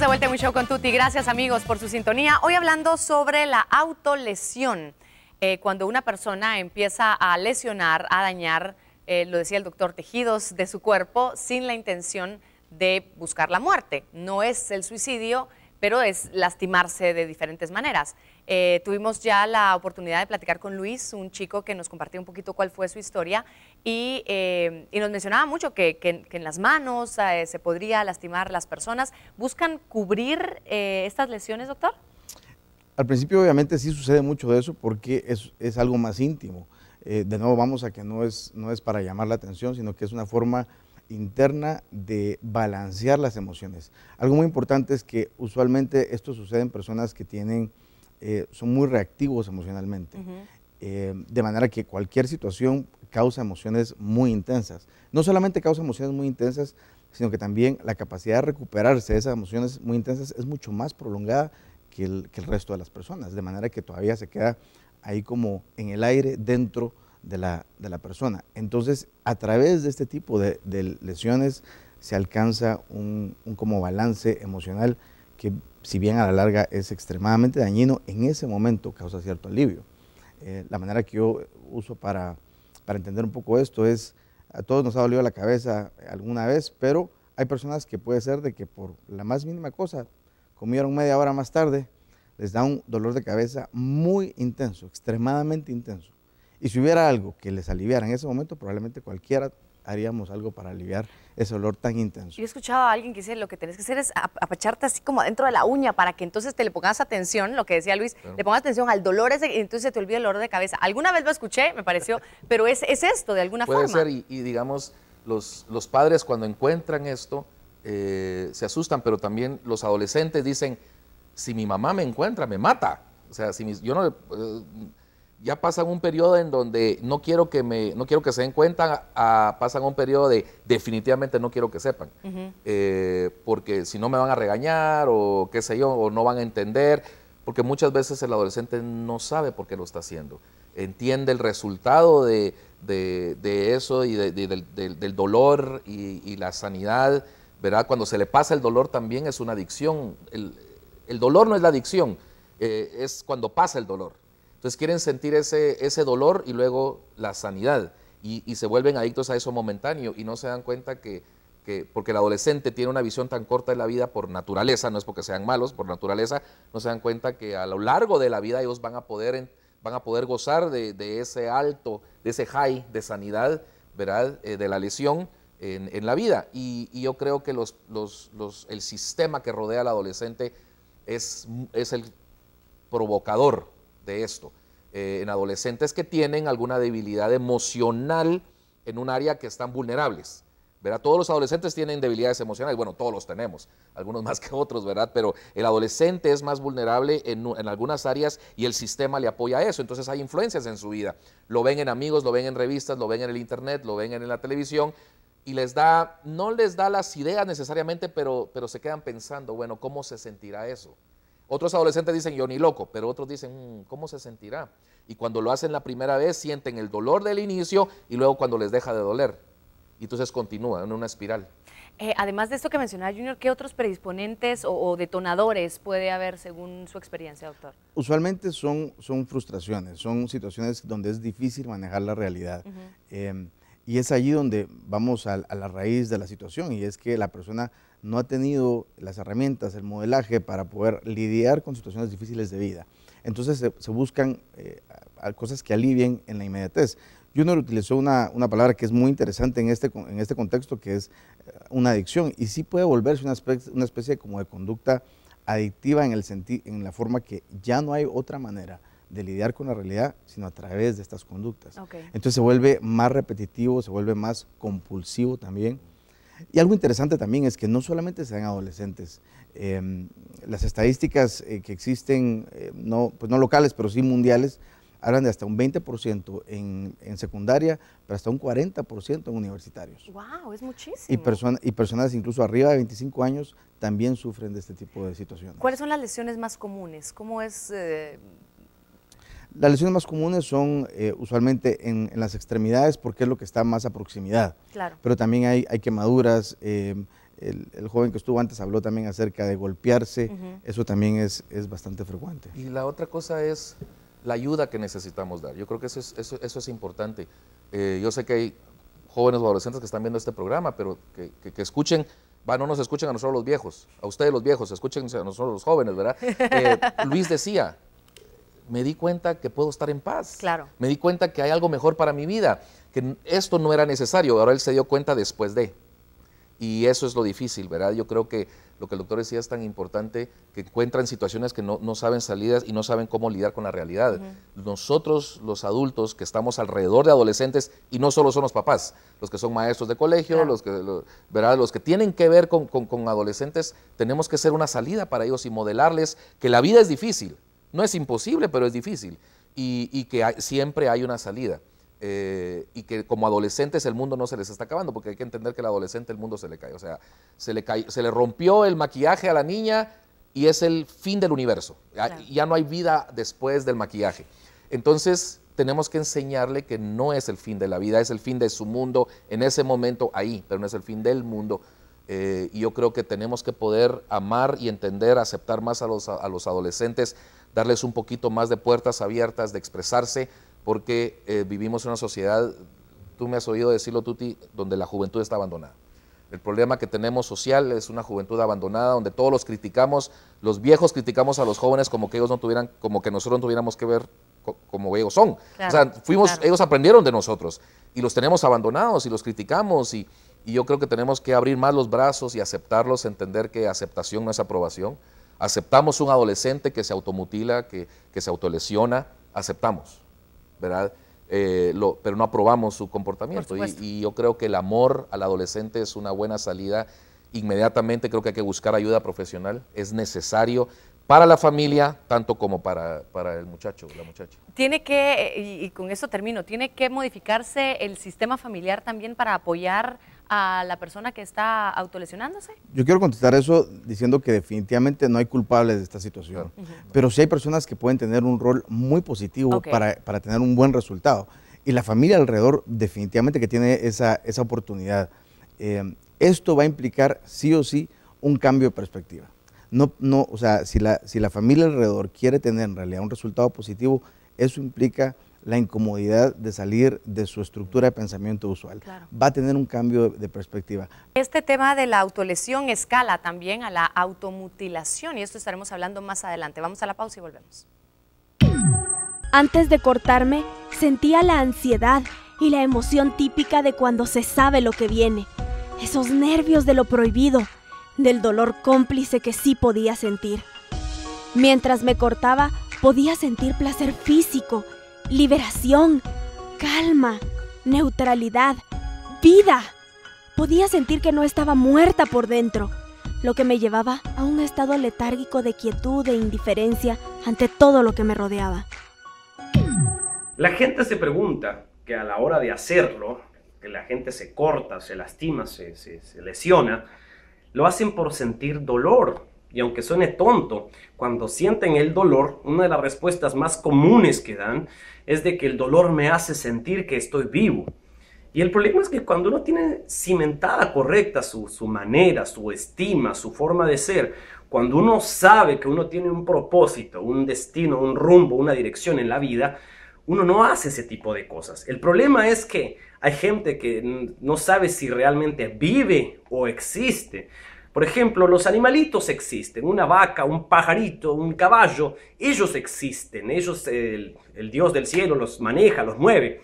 de vuelta en un show con Tuti. Gracias amigos por su sintonía. Hoy hablando sobre la autolesión. Eh, cuando una persona empieza a lesionar, a dañar, eh, lo decía el doctor, tejidos de su cuerpo sin la intención de buscar la muerte. No es el suicidio, pero es lastimarse de diferentes maneras. Eh, tuvimos ya la oportunidad de platicar con Luis, un chico que nos compartió un poquito cuál fue su historia y, eh, nos mencionaba mucho que, en las manos eh, se podría lastimar las personas. ¿Buscan cubrir estas lesiones, doctor? Al principio obviamente sí sucede mucho de eso porque es, algo más íntimo. de nuevo vamos a que no es, no es para llamar la atención, sino que es una forma interna de balancear las emociones. Algo muy importante es que usualmente esto sucede en personas que tienen, eh, son muy reactivos emocionalmente, eh, de manera que cualquier situación causa emociones muy intensas. No solamente causa emociones muy intensas, sino que también la capacidad de recuperarse de esas emociones muy intensas es mucho más prolongada que el, que el resto de las personas, de manera que todavía se queda ahí como en el aire dentro de la, persona. Entonces, a través de este tipo de, lesiones se alcanza un, como balance emocional que si bien a la larga es extremadamente dañino, en ese momento causa cierto alivio. Eh, la manera que yo uso para, para entender un poco esto es, a todos nos ha dolido la cabeza alguna vez, pero hay personas que puede ser de que por la más mínima cosa, comieron media hora más tarde, les da un dolor de cabeza muy intenso, extremadamente intenso. Y si hubiera algo que les aliviara en ese momento, probablemente cualquiera haríamos algo para aliviar ese olor tan intenso. Yo he escuchado a alguien que dice, lo que tenés que hacer es apacharte así como dentro de la uña para que entonces te le pongas atención, lo que decía Luis, le pongas atención al dolor ese y entonces se te olvida el olor de cabeza. Alguna vez lo escuché, me pareció, pero es, esto de alguna forma. Puede ser, y, digamos, los, los, padres cuando encuentran esto eh, se asustan, pero también los adolescentes dicen, si mi mamá me encuentra, me mata. O sea, si yo no... Eh, ya pasan un periodo en donde no quiero que me, no quiero que se den cuenta, ah, pasan un periodo de definitivamente no quiero que sepan, eh, porque si no me van a regañar o qué sé yo, o no van a entender, porque muchas veces el adolescente no sabe por qué lo está haciendo, entiende el resultado de, eso y del, dolor y, la sanidad, ¿verdad? Cuando se le pasa el dolor también es una adicción, el, dolor no es la adicción, eh, es cuando pasa el dolor. Entonces quieren sentir ese, ese dolor y luego la sanidad. Y, se vuelven adictos a eso momentáneo y no se dan cuenta que, porque el adolescente tiene una visión tan corta de la vida por naturaleza, no es porque sean malos, por naturaleza, no se dan cuenta que a lo largo de la vida ellos van a poder, van a poder gozar de, ese alto, de ese high de sanidad, ¿verdad? Eh, de la lesión. En, la vida. Y, yo creo que los, el sistema que rodea al adolescente es, es el provocador de esto eh, en adolescentes que tienen alguna debilidad emocional en un área que están vulnerables. Todos los adolescentes tienen debilidades emocionales, bueno, todos los tenemos, algunos más que otros, ¿verdad? Pero el adolescente es más vulnerable en, algunas áreas y el sistema le apoya eso, entonces hay influencias en su vida. Lo ven en amigos, lo ven en revistas, lo ven en el internet, lo ven en la televisión y les da, no les da las ideas necesariamente, pero, pero se quedan pensando, bueno, ¿cómo se sentirá eso? Otros adolescentes dicen, yo ni loco, pero otros dicen, mm, ¿cómo se sentirá? Y cuando lo hacen la primera vez, sienten el dolor del inicio y luego cuando les deja de doler. Y entonces continúa en una espiral. Eh, además de esto que mencionaba Junior, ¿qué otros predisponentes o, detonadores puede haber según su experiencia, doctor? Usualmente son, son frustraciones, son situaciones donde es difícil manejar la realidad. Em, y es allí donde vamos a la raíz de la situación y es que la persona no ha tenido las herramientas, el modelaje para poder lidiar con situaciones difíciles de vida. Entonces se, buscan eh, cosas que alivien en la inmediatez. Junior utilizó una, una, palabra que es muy interesante en este, en este contexto, que es eh, una adicción, y sí puede volverse una especie, como de conducta adictiva en, el en la forma que ya no hay otra manera de lidiar con la realidad, sino a través de estas conductas. Entonces se vuelve más repetitivo, se vuelve más compulsivo también. Y algo interesante también es que no solamente se dan adolescentes. Em, las estadísticas eh, que existen, eh, no, pues no locales, pero sí mundiales, hablan de hasta un 20% en, secundaria, pero hasta un 40% en universitarios. ¡Wow! Es muchísimo. Y, personas, y personas incluso arriba de 25 años también sufren de este tipo de situaciones. ¿Cuáles son las lesiones más comunes? ¿Cómo es eh, las lesiones más comunes son eh, usualmente en, las extremidades porque es lo que está más a proximidad. Pero también hay, quemaduras. Em, el, joven que estuvo antes habló también acerca de golpearse. Eso también es, es, bastante frecuente. Y la otra cosa es la ayuda que necesitamos dar. Yo creo que eso es, importante. Eh, yo sé que hay jóvenes o adolescentes que están viendo este programa, pero que, escuchen no nos escuchen a nosotros los viejos, a ustedes los viejos, escuchen a nosotros los jóvenes, ¿verdad? Eh, Luis decía, me di cuenta que puedo estar en paz. Claro. Me di cuenta que hay algo mejor para mi vida, que esto no era necesario. Ahora él se dio cuenta después de. Y eso es lo difícil, ¿verdad? Yo creo que lo que el doctor decía es tan importante que encuentran situaciones que no, saben salidas y no saben cómo lidiar con la realidad. Nosotros, los adultos que estamos alrededor de adolescentes, y no solo son los papás, los que son maestros de colegio, los, que, los que tienen que ver con, con adolescentes, tenemos que ser una salida para ellos y modelarles que la vida es difícil, no es imposible, pero es difícil. Y, que siempre hay una salida. Eh, y que como adolescentes el mundo no se les está acabando, porque hay que entender que al adolescente el mundo se le cae. O sea, se le, se le rompió el maquillaje a la niña y es el fin del universo. Ya, no hay vida después del maquillaje. Entonces tenemos que enseñarle que no es el fin de la vida, es el fin de su mundo en ese momento ahí, pero no es el fin del mundo. Eh, y yo creo que tenemos que poder amar y entender, aceptar más a los adolescentes, darles un poquito más de puertas abiertas, de expresarse, porque eh, vivimos en una sociedad, tú me has oído decirlo, Tuti, donde la juventud está abandonada. El problema que tenemos social es una juventud abandonada, donde todos los criticamos, los viejos criticamos a los jóvenes como que ellos no tuvieran, como que nosotros no tuviéramos que ver como ellos son. o sea, fuimos, ellos aprendieron de nosotros y los tenemos abandonados y los criticamos y yo creo que tenemos que abrir más los brazos y aceptarlos, entender que aceptación no es aprobación. Aceptamos un adolescente que se automutila, que, que se autolesiona, aceptamos, ¿verdad? Eh, pero no aprobamos su comportamiento. Y, yo creo que el amor al adolescente es una buena salida. Inmediatamente creo que hay que buscar ayuda profesional, es necesario para la familia, tanto como para, para el muchacho, la muchacha. Tiene que, eh, y con eso termino, tiene que modificarse el sistema familiar también para apoyar a la persona que está autolesionándose? Yo quiero contestar eso diciendo que definitivamente no hay culpables de esta situación, pero sí hay personas que pueden tener un rol muy positivo para, para, tener un buen resultado. Y la familia alrededor definitivamente que tiene esa, esa oportunidad. Eh, esto va a implicar sí o sí un cambio de perspectiva. No, no, o sea, si la, si la familia alrededor quiere tener en realidad un resultado positivo, eso implica la incomodidad de salir de su estructura de pensamiento usual. Va a tener un cambio de, perspectiva. Este tema de la autolesión escala también a la automutilación y esto estaremos hablando más adelante. Vamos a la pausa y volvemos. Antes de cortarme, sentía la ansiedad y la emoción típica de cuando se sabe lo que viene. Esos nervios de lo prohibido, del dolor cómplice que sí podía sentir. Mientras me cortaba, podía sentir placer físico, liberación, calma, neutralidad, vida. Podía sentir que no estaba muerta por dentro, lo que me llevaba a un estado letárgico de quietud e indiferencia ante todo lo que me rodeaba. La gente se pregunta que a la hora de hacerlo, que la gente se corta, se lastima, se, se, lesiona, lo hacen por sentir dolor, y aunque suene tonto, cuando sienten el dolor, una de las respuestas más comunes que dan es de que el dolor me hace sentir que estoy vivo. Y el problema es que cuando uno tiene cimentada correcta su, manera, su estima, su forma de ser, cuando uno sabe que uno tiene un propósito, un destino, un rumbo, una dirección en la vida, uno no hace ese tipo de cosas. El problema es que hay gente que no sabe si realmente vive o existe. Por ejemplo, los animalitos existen, una vaca, un pajarito, un caballo, ellos existen, ellos, el, Dios del cielo los maneja, los mueve.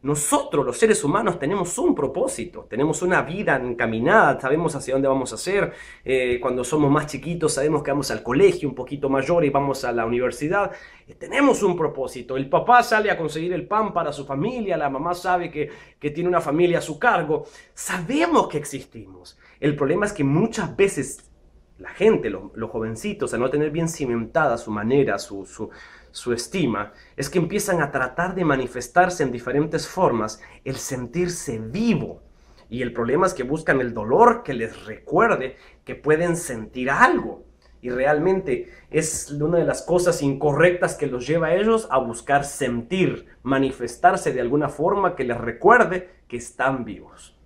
Nosotros, los seres humanos, tenemos un propósito, tenemos una vida encaminada, sabemos hacia dónde vamos a ser, eh, cuando somos más chiquitos, sabemos que vamos al colegio un poquito mayor y vamos a la universidad. Eh, tenemos un propósito. El papá sale a conseguir el pan para su familia, la mamá sabe que, que tiene una familia a su cargo. Sabemos que existimos. El problema es que muchas veces la gente, los, jovencitos, a no tener bien cimentada su manera, su, su, su estima, es que empiezan a tratar de manifestarse en diferentes formas el sentirse vivo. Y el problema es que buscan el dolor que les recuerde que pueden sentir algo. Y realmente es una de las cosas incorrectas que los lleva a ellos a buscar sentir, manifestarse de alguna forma que les recuerde que están vivos.